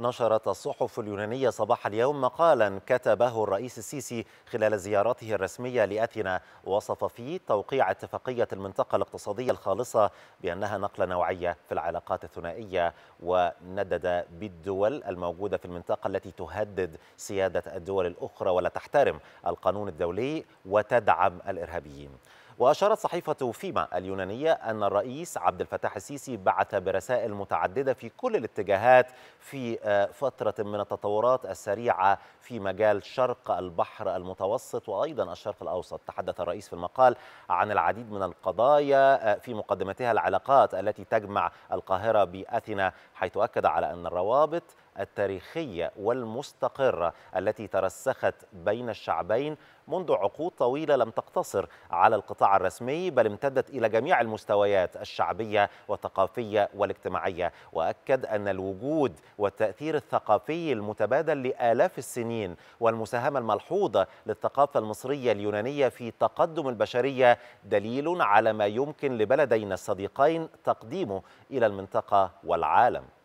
نشرت الصحف اليونانية صباح اليوم مقالا كتبه الرئيس السيسي خلال زيارته الرسمية لأثينا وصف فيه توقيع اتفاقية المنطقة الاقتصادية الخالصة بأنها نقلة نوعية في العلاقات الثنائية وندد بالدول الموجودة في المنطقة التي تهدد سيادة الدول الأخرى ولا تحترم القانون الدولي وتدعم الإرهابيين وأشارت صحيفة فيما اليونانية أن الرئيس عبد الفتاح السيسي بعث برسائل متعددة في كل الاتجاهات في آه، فترة من التطورات السريعة في مجال شرق البحر المتوسط وأيضا الشرق الأوسط تحدث الرئيس في المقال عن العديد من القضايا آه، في مقدمتها العلاقات التي تجمع القاهرة بأثينا حيث أكد على أن الروابط التاريخية والمستقرة التي ترسخت بين الشعبين منذ عقود طويلة لم تقتصر على القطاع الرسمي بل امتدت إلى جميع المستويات الشعبية والثقافية والاجتماعية وأكد أن الوجود والتأثير الثقافي المتبادل لآلاف السنين والمساهمة الملحوظة للثقافة المصرية اليونانية في تقدم البشرية دليل على ما يمكن لبلدينا الصديقين تقديمه إلى المنطقة والعالم